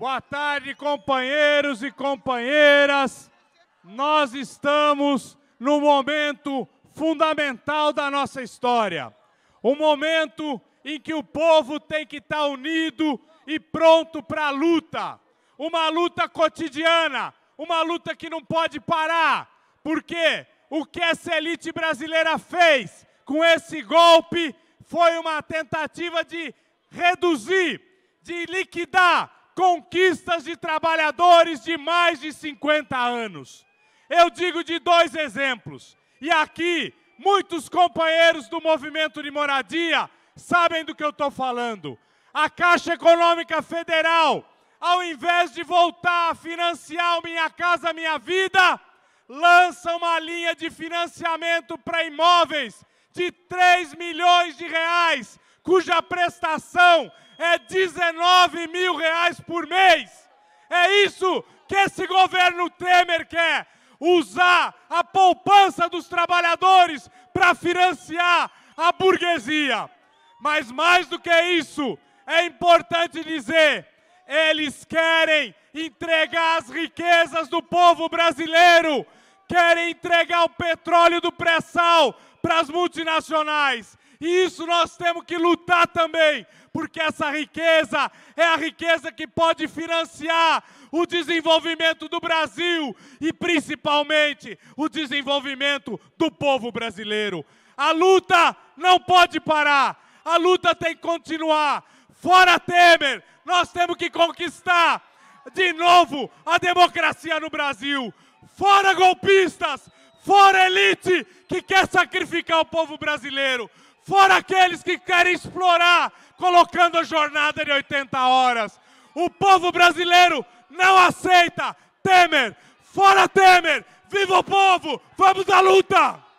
Boa tarde, companheiros e companheiras. Nós estamos no momento fundamental da nossa história. Um momento em que o povo tem que estar unido e pronto para a luta. Uma luta cotidiana, uma luta que não pode parar. Porque o que essa elite brasileira fez com esse golpe foi uma tentativa de reduzir, de liquidar conquistas de trabalhadores de mais de 50 anos. Eu digo de dois exemplos. E aqui, muitos companheiros do movimento de moradia sabem do que eu estou falando. A Caixa Econômica Federal, ao invés de voltar a financiar Minha Casa Minha Vida, lança uma linha de financiamento para imóveis de 3 milhões de reais cuja prestação é 19 mil reais por mês. É isso que esse governo Temer quer: usar a poupança dos trabalhadores para financiar a burguesia. Mas mais do que isso, é importante dizer: eles querem entregar as riquezas do povo brasileiro, querem entregar o petróleo do pré-sal para as multinacionais. E isso nós temos que lutar também, porque essa riqueza é a riqueza que pode financiar o desenvolvimento do Brasil e principalmente o desenvolvimento do povo brasileiro. A luta não pode parar, a luta tem que continuar. Fora Temer, nós temos que conquistar de novo a democracia no Brasil. Fora golpistas, fora elite que quer sacrificar o povo brasileiro fora aqueles que querem explorar, colocando a jornada de 80 horas. O povo brasileiro não aceita Temer, fora Temer, viva o povo, vamos à luta!